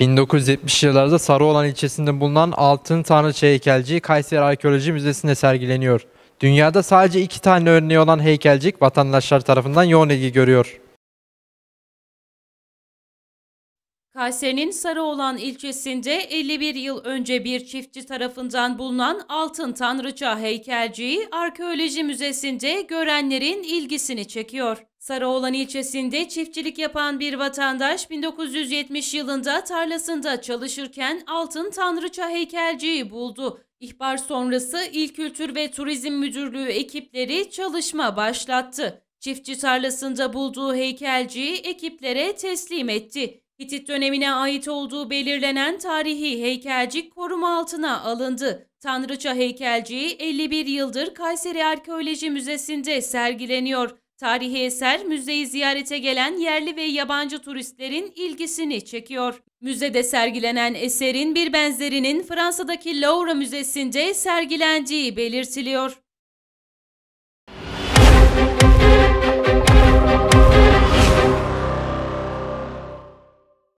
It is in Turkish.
1970 yıllarda Sarıoğlan ilçesinde bulunan Altın Tanrıça heykelciği Kayseri Arkeoloji Müzesi'nde sergileniyor. Dünyada sadece iki tane örneği olan heykelcik vatandaşlar tarafından yoğun ilgi görüyor. Kayseri'nin Sarıoğlan ilçesinde 51 yıl önce bir çiftçi tarafından bulunan altın tanrıça heykelciği arkeoloji müzesinde görenlerin ilgisini çekiyor. Sarıoğlan ilçesinde çiftçilik yapan bir vatandaş 1970 yılında tarlasında çalışırken altın tanrıça heykelciği buldu. İhbar sonrası İl Kültür ve Turizm Müdürlüğü ekipleri çalışma başlattı. Çiftçi tarlasında bulduğu heykelciyi ekiplere teslim etti. Hitit dönemine ait olduğu belirlenen tarihi heykelcik koruma altına alındı. Tanrıça heykelciği 51 yıldır Kayseri Arkeoloji Müzesi'nde sergileniyor. Tarihi eser müzeyi ziyarete gelen yerli ve yabancı turistlerin ilgisini çekiyor. Müzede sergilenen eserin bir benzerinin Fransa'daki Louvre Müzesi'nde sergilendiği belirtiliyor.